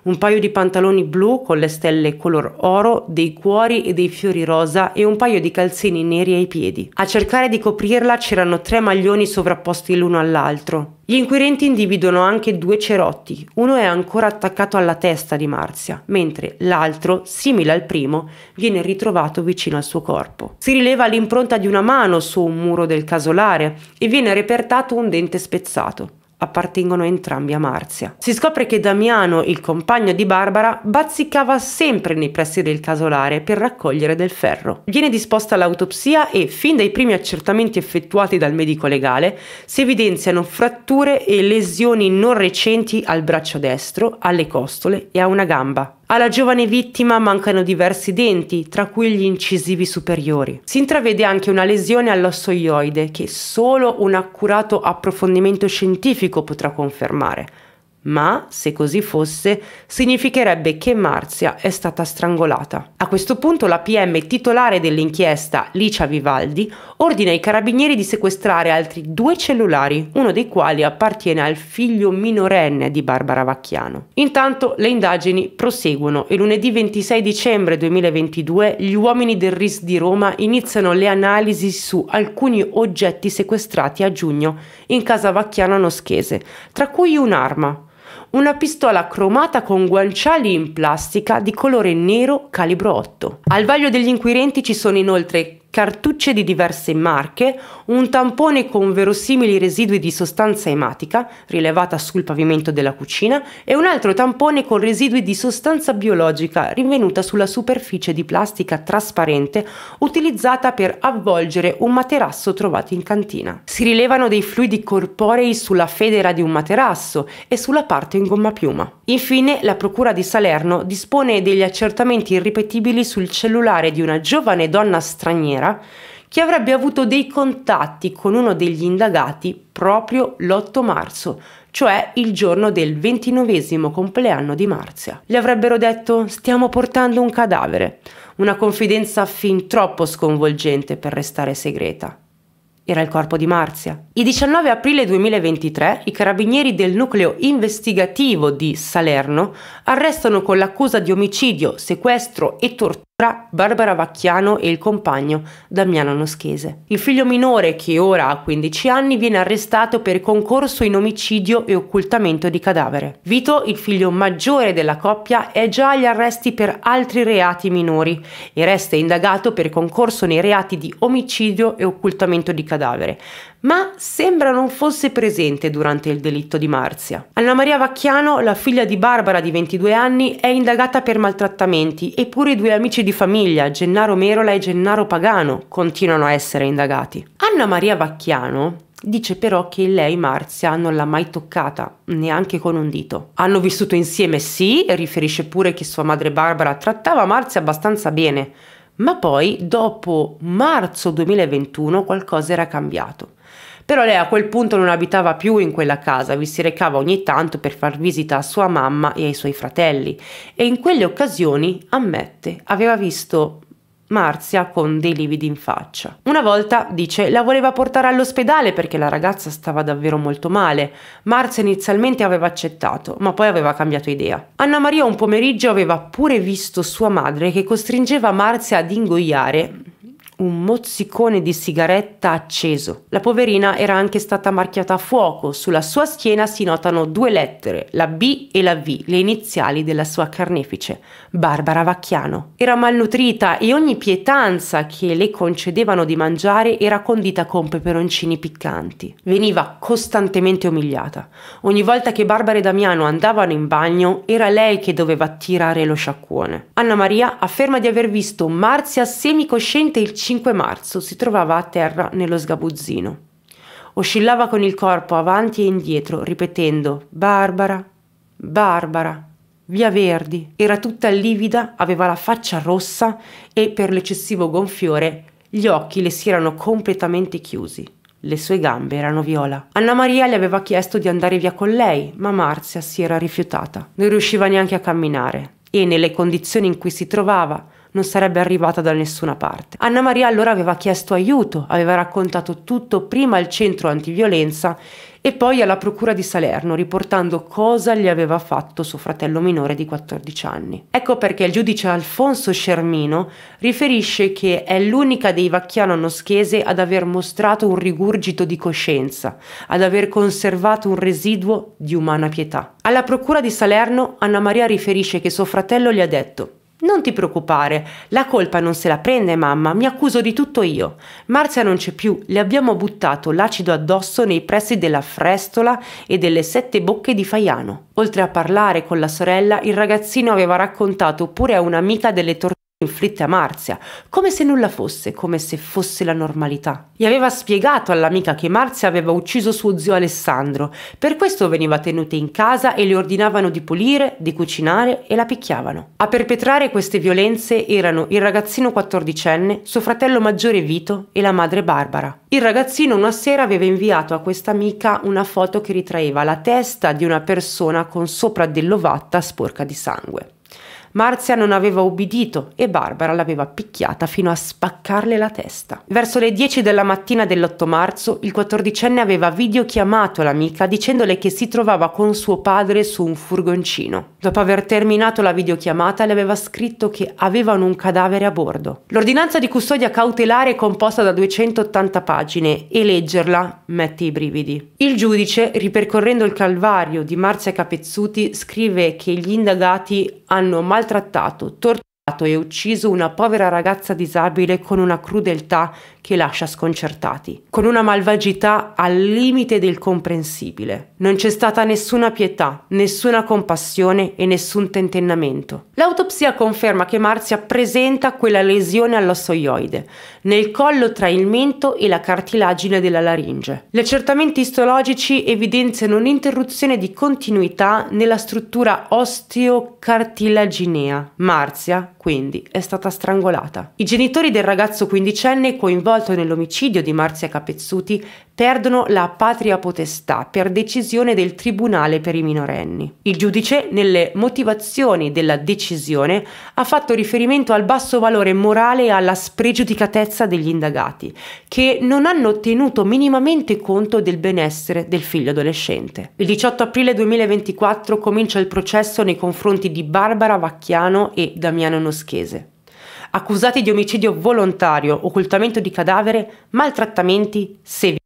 un paio di pantaloni blu con le stelle color oro, dei cuori e dei fiori rosa e un paio di calzini neri ai piedi. A cercare di coprirla c'erano tre maglioni sovrapposti l'uno all'altro. Gli inquirenti individuano anche due cerotti, uno è ancora attaccato alla testa di Marzia, mentre l'altro, simile al primo, viene ritrovato vicino al suo corpo. Si rileva l'impronta di una mano su un muro del casolare e viene repertato un dente spezzato appartengono entrambi a Marzia. Si scopre che Damiano, il compagno di Barbara, bazzicava sempre nei pressi del casolare per raccogliere del ferro. Viene disposta l'autopsia e, fin dai primi accertamenti effettuati dal medico legale, si evidenziano fratture e lesioni non recenti al braccio destro, alle costole e a una gamba. Alla giovane vittima mancano diversi denti, tra cui gli incisivi superiori. Si intravede anche una lesione all'osso ioide che solo un accurato approfondimento scientifico potrà confermare ma se così fosse significherebbe che Marzia è stata strangolata. A questo punto la PM titolare dell'inchiesta, Licia Vivaldi, ordina ai carabinieri di sequestrare altri due cellulari, uno dei quali appartiene al figlio minorenne di Barbara Vacchiano. Intanto le indagini proseguono e lunedì 26 dicembre 2022 gli uomini del RIS di Roma iniziano le analisi su alcuni oggetti sequestrati a giugno in casa Vacchiano Noschese, tra cui un'arma una pistola cromata con guanciali in plastica di colore nero calibro 8. Al vaglio degli inquirenti ci sono inoltre cartucce di diverse marche, un tampone con verosimili residui di sostanza ematica rilevata sul pavimento della cucina e un altro tampone con residui di sostanza biologica rinvenuta sulla superficie di plastica trasparente utilizzata per avvolgere un materasso trovato in cantina. Si rilevano dei fluidi corporei sulla federa di un materasso e sulla parte in gomma piuma. Infine, la Procura di Salerno dispone degli accertamenti irripetibili sul cellulare di una giovane donna straniera Matera, che avrebbe avuto dei contatti con uno degli indagati proprio l'8 marzo, cioè il giorno del ventinovesimo compleanno di Marzia. Gli avrebbero detto stiamo portando un cadavere, una confidenza fin troppo sconvolgente per restare segreta era il corpo di Marzia. Il 19 aprile 2023 i carabinieri del nucleo investigativo di Salerno arrestano con l'accusa di omicidio, sequestro e tortura tra Barbara Vacchiano e il compagno Damiano Noschese. Il figlio minore, che ora ha 15 anni, viene arrestato per concorso in omicidio e occultamento di cadavere. Vito, il figlio maggiore della coppia, è già agli arresti per altri reati minori e resta indagato per concorso nei reati di omicidio e occultamento di cadavere, ma sembra non fosse presente durante il delitto di Marzia. Anna Maria Vacchiano, la figlia di Barbara di 22 anni, è indagata per maltrattamenti, eppure i due amici di famiglia Gennaro Merola e Gennaro Pagano continuano a essere indagati. Anna Maria Vacchiano dice però che lei Marzia non l'ha mai toccata, neanche con un dito. Hanno vissuto insieme sì, e riferisce pure che sua madre Barbara trattava Marzia abbastanza bene, ma poi dopo marzo 2021 qualcosa era cambiato. Però lei a quel punto non abitava più in quella casa, vi si recava ogni tanto per far visita a sua mamma e ai suoi fratelli e in quelle occasioni, ammette, aveva visto Marzia con dei lividi in faccia. Una volta, dice, la voleva portare all'ospedale perché la ragazza stava davvero molto male. Marzia inizialmente aveva accettato, ma poi aveva cambiato idea. Anna Maria un pomeriggio aveva pure visto sua madre che costringeva Marzia ad ingoiare un mozzicone di sigaretta acceso. La poverina era anche stata marchiata a fuoco. Sulla sua schiena si notano due lettere, la B e la V, le iniziali della sua carnefice, Barbara Vacchiano. Era malnutrita e ogni pietanza che le concedevano di mangiare era condita con peperoncini piccanti. Veniva costantemente umiliata. Ogni volta che Barbara e Damiano andavano in bagno, era lei che doveva tirare lo sciacquone. Anna Maria afferma di aver visto Marzia semicosciente il 5 marzo si trovava a terra nello sgabuzzino. Oscillava con il corpo avanti e indietro, ripetendo Barbara, Barbara, via Verdi. Era tutta livida, aveva la faccia rossa e, per l'eccessivo gonfiore, gli occhi le si erano completamente chiusi. Le sue gambe erano viola. Anna Maria le aveva chiesto di andare via con lei, ma Marzia si era rifiutata. Non riusciva neanche a camminare e nelle condizioni in cui si trovava non sarebbe arrivata da nessuna parte. Anna Maria allora aveva chiesto aiuto, aveva raccontato tutto prima al centro antiviolenza e poi alla procura di Salerno, riportando cosa gli aveva fatto suo fratello minore di 14 anni. Ecco perché il giudice Alfonso Scermino riferisce che è l'unica dei Vacchiano Noschese ad aver mostrato un rigurgito di coscienza, ad aver conservato un residuo di umana pietà. Alla procura di Salerno Anna Maria riferisce che suo fratello gli ha detto non ti preoccupare, la colpa non se la prende mamma, mi accuso di tutto io. Marzia non c'è più, le abbiamo buttato l'acido addosso nei pressi della frestola e delle sette bocche di Faiano. Oltre a parlare con la sorella, il ragazzino aveva raccontato pure a un'amica delle torture inflitte a Marzia, come se nulla fosse, come se fosse la normalità. Gli aveva spiegato all'amica che Marzia aveva ucciso suo zio Alessandro, per questo veniva tenuta in casa e le ordinavano di pulire, di cucinare e la picchiavano. A perpetrare queste violenze erano il ragazzino 14enne, suo fratello maggiore Vito e la madre Barbara. Il ragazzino una sera aveva inviato a questa amica una foto che ritraeva la testa di una persona con sopra dell'ovatta sporca di sangue. Marzia non aveva ubbidito e Barbara l'aveva picchiata fino a spaccarle la testa. Verso le 10 della mattina dell'8 marzo, il 14enne aveva videochiamato l'amica dicendole che si trovava con suo padre su un furgoncino. Dopo aver terminato la videochiamata, le aveva scritto che avevano un cadavere a bordo. L'ordinanza di custodia cautelare è composta da 280 pagine e leggerla mette i brividi. Il giudice, ripercorrendo il calvario di Marzia Capezzuti, scrive che gli indagati hanno mal trattato torturato e ucciso una povera ragazza disabile con una crudeltà che lascia sconcertati, con una malvagità al limite del comprensibile. Non c'è stata nessuna pietà, nessuna compassione e nessun tentennamento. L'autopsia conferma che Marzia presenta quella lesione all'ossoioide, nel collo tra il mento e la cartilagine della laringe. Gli accertamenti istologici evidenziano un'interruzione di continuità nella struttura osteocartilaginea. Marzia quindi è stata strangolata. I genitori del ragazzo quindicenne coinvolto nell'omicidio di Marzia Capezzuti perdono la patria potestà per decisione del Tribunale per i minorenni. Il giudice, nelle motivazioni della decisione, ha fatto riferimento al basso valore morale e alla spregiudicatezza degli indagati, che non hanno tenuto minimamente conto del benessere del figlio adolescente. Il 18 aprile 2024 comincia il processo nei confronti di Barbara Vacchiano e Damiano Noschese accusati di omicidio volontario, occultamento di cadavere, maltrattamenti sevi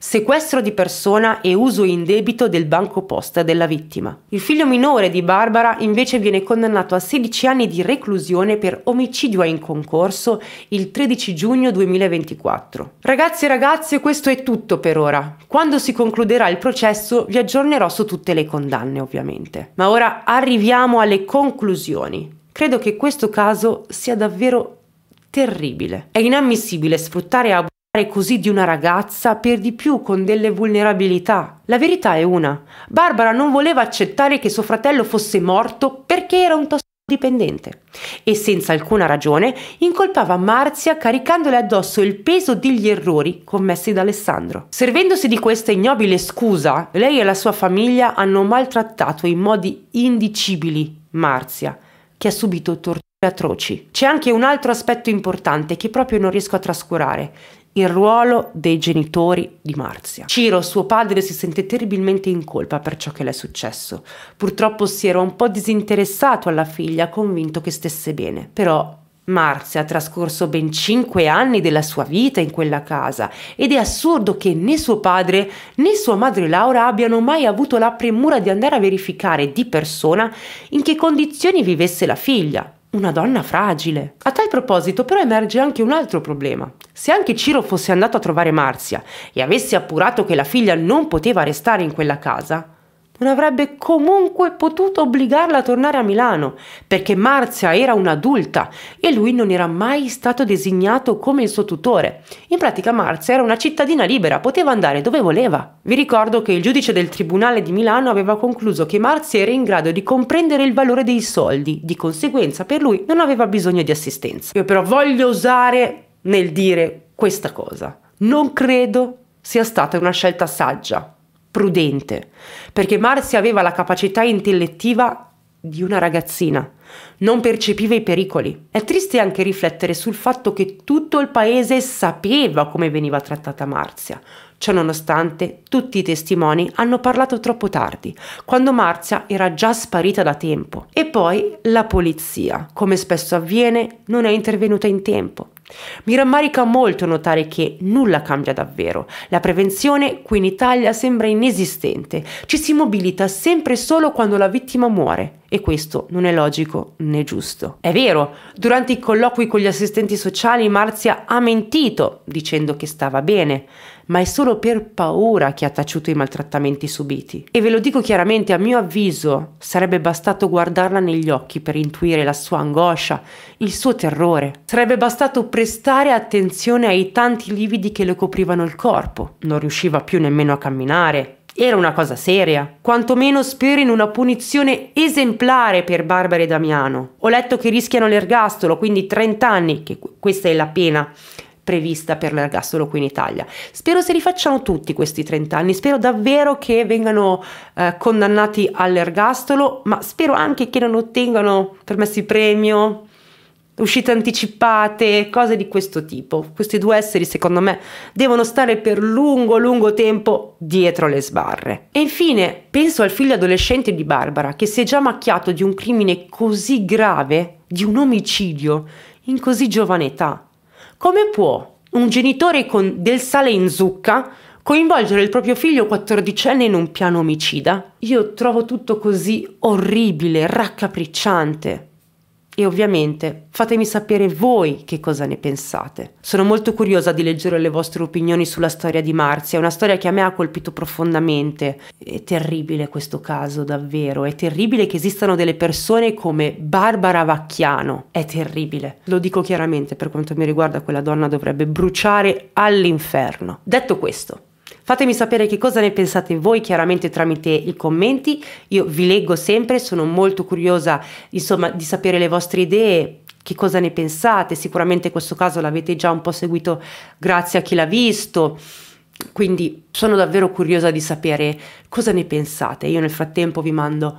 sequestro di persona e uso indebito del banco posta della vittima. Il figlio minore di Barbara invece viene condannato a 16 anni di reclusione per omicidio in concorso il 13 giugno 2024. Ragazzi e ragazze, questo è tutto per ora. Quando si concluderà il processo vi aggiornerò su tutte le condanne, ovviamente. Ma ora arriviamo alle conclusioni. Credo che questo caso sia davvero terribile. È inammissibile sfruttare e abusare così di una ragazza per di più con delle vulnerabilità. La verità è una, Barbara non voleva accettare che suo fratello fosse morto perché era un tossicodipendente e senza alcuna ragione incolpava Marzia caricandole addosso il peso degli errori commessi da Alessandro. Servendosi di questa ignobile scusa, lei e la sua famiglia hanno maltrattato in modi indicibili Marzia, che ha subito torture atroci. C'è anche un altro aspetto importante che proprio non riesco a trascurare, il ruolo dei genitori di Marzia. Ciro, suo padre, si sente terribilmente in colpa per ciò che le è successo. Purtroppo si era un po' disinteressato alla figlia, convinto che stesse bene. Però Marzia ha trascorso ben cinque anni della sua vita in quella casa ed è assurdo che né suo padre né sua madre Laura abbiano mai avuto la premura di andare a verificare di persona in che condizioni vivesse la figlia una donna fragile. A tal proposito però emerge anche un altro problema. Se anche Ciro fosse andato a trovare Marzia e avesse appurato che la figlia non poteva restare in quella casa, non avrebbe comunque potuto obbligarla a tornare a Milano, perché Marzia era un'adulta e lui non era mai stato designato come il suo tutore. In pratica Marzia era una cittadina libera, poteva andare dove voleva. Vi ricordo che il giudice del Tribunale di Milano aveva concluso che Marzia era in grado di comprendere il valore dei soldi, di conseguenza per lui non aveva bisogno di assistenza. Io però voglio osare nel dire questa cosa. Non credo sia stata una scelta saggia prudente, perché Marzia aveva la capacità intellettiva di una ragazzina, non percepiva i pericoli. È triste anche riflettere sul fatto che tutto il paese sapeva come veniva trattata Marzia. Ciononostante, tutti i testimoni hanno parlato troppo tardi, quando Marzia era già sparita da tempo. E poi la polizia, come spesso avviene, non è intervenuta in tempo. Mi rammarica molto notare che nulla cambia davvero. La prevenzione qui in Italia sembra inesistente. Ci si mobilita sempre solo quando la vittima muore e questo non è logico né giusto. È vero, durante i colloqui con gli assistenti sociali Marzia ha mentito dicendo che stava bene, ma è solo per paura che ha taciuto i maltrattamenti subiti. E ve lo dico chiaramente, a mio avviso sarebbe bastato guardarla negli occhi per intuire la sua angoscia, il suo terrore. Sarebbe bastato prestare attenzione ai tanti lividi che le coprivano il corpo. Non riusciva più nemmeno a camminare, era una cosa seria. Quantomeno spero in una punizione esemplare per Barbara e Damiano. Ho letto che rischiano l'ergastolo, quindi 30 anni, che questa è la pena prevista per l'ergastolo qui in Italia. Spero se li facciano tutti questi 30 anni, spero davvero che vengano eh, condannati all'ergastolo, ma spero anche che non ottengano permessi premio, uscite anticipate, cose di questo tipo. Questi due esseri, secondo me, devono stare per lungo, lungo tempo dietro le sbarre. E infine, penso al figlio adolescente di Barbara, che si è già macchiato di un crimine così grave, di un omicidio, in così giovane età. Come può un genitore con del sale in zucca coinvolgere il proprio figlio quattordicenne in un piano omicida? Io trovo tutto così orribile, raccapricciante. E ovviamente fatemi sapere voi che cosa ne pensate. Sono molto curiosa di leggere le vostre opinioni sulla storia di Marzia, è una storia che a me ha colpito profondamente. È terribile questo caso, davvero. È terribile che esistano delle persone come Barbara Vacchiano. È terribile. Lo dico chiaramente, per quanto mi riguarda, quella donna dovrebbe bruciare all'inferno. Detto questo, Fatemi sapere che cosa ne pensate voi chiaramente tramite i commenti, io vi leggo sempre, sono molto curiosa insomma di sapere le vostre idee, che cosa ne pensate, sicuramente in questo caso l'avete già un po' seguito grazie a chi l'ha visto. Quindi sono davvero curiosa di sapere cosa ne pensate. Io nel frattempo vi mando